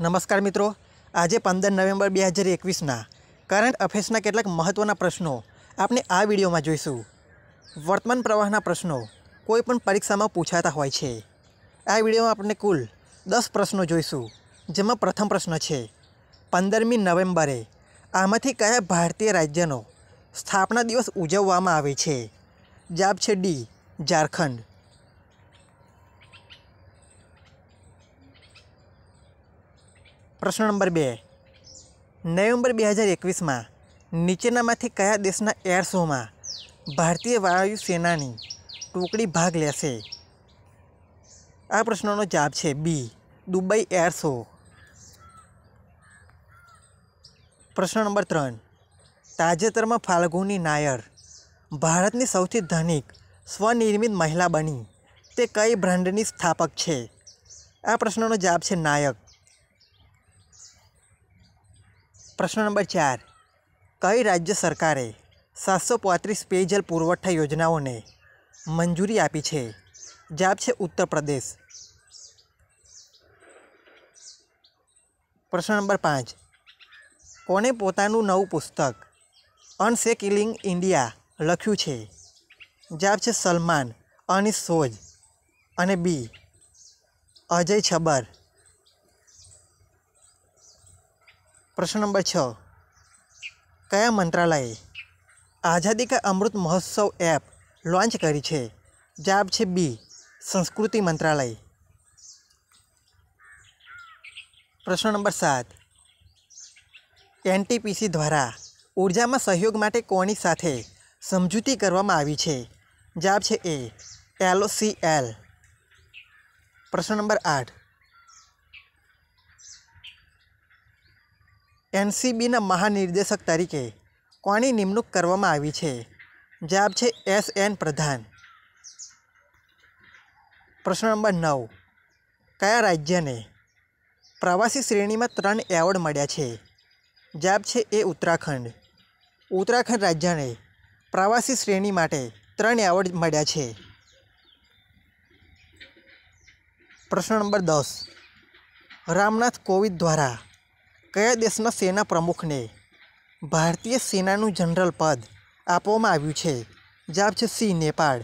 નમસ્કાર મિત્રો આજે પંદર નવેમ્બર બે હજાર એકવીસના કરંટ અફેર્સના કેટલાક મહત્ત્વના પ્રશ્નો આપણે આ વિડીયોમાં જોઈશું વર્તમાન પ્રવાહના પ્રશ્નો કોઈપણ પરીક્ષામાં પૂછાતા હોય છે આ વિડીયોમાં આપણે કુલ દસ પ્રશ્નો જોઈશું જેમાં પ્રથમ પ્રશ્ન છે પંદરમી નવેમ્બરે આમાંથી કયા ભારતીય રાજ્યનો સ્થાપના દિવસ ઉજવવામાં આવે છે જાબ છે ડી ઝારખંડ પ્રશ્ન નંબર બે નવેમ્બર બે હજાર એકવીસમાં નીચેનામાંથી કયા દેશના એર શોમાં ભારતીય વાયુ સેનાની ટુકડી ભાગ લેશે આ પ્રશ્નનો જવાબ છે બી દુબઈ એર શો પ્રશ્ન નંબર ત્રણ તાજેતરમાં ફાલ્ગુની નાયર ભારતની સૌથી ધનિક સ્વનિર્મિત મહિલા બની તે કઈ બ્રાન્ડની સ્થાપક છે આ પ્રશ્નનો જવાબ છે નાયક પ્રશ્ન નંબર ચાર કઈ રાજ્ય સરકારે સાતસો પોત્રીસ પેયજલ પુરવઠા યોજનાઓને મંજૂરી આપી છે જવાબ છે ઉત્તર પ્રદેશ પ્રશ્ન નંબર પાંચ કોણે પોતાનું નવું પુસ્તક અનસેકિલિંગ ઇન્ડિયા લખ્યું છે જવાબ છે સલમાન અનિસ સોજ અને બી અજય છબર પ્રશ્ન નંબર 6 કયા મંત્રાલયે આઝાદી કા અમૃત મહોત્સવ એપ લોન્ચ કરી છે જવાબ છે બી સંસ્કૃતિ મંત્રાલય પ્રશ્ન નંબર 7 एनटीपीसी દ્વારા ઊર્જામાં સહયોગ માટે કોની સાથે સમજૂતી કરવામાં આવી છે જવાબ છે એ એલઓસીએલ પ્રશ્ન નંબર 8 એનસીબીના મહાનિર્દેશક તરીકે કોની નિમણૂક કરવામાં આવી છે જવાબ છે એસ એન પ્રધાન પ્રશ્ન નંબર નવ કયા રાજ્યને પ્રવાસી શ્રેણીમાં ત્રણ એવોર્ડ મળ્યા છે જવાબ છે એ ઉત્તરાખંડ ઉત્તરાખંડ રાજ્યને પ્રવાસી શ્રેણી માટે ત્રણ એવોર્ડ મળ્યા છે પ્રશ્ન નંબર દસ રામનાથ કોવિંદ દ્વારા કયા દેશના સેના પ્રમુખને ભારતીય સેનાનું જનરલ પદ આપવામાં આવ્યું છે જવાબ છે સી નેપાળ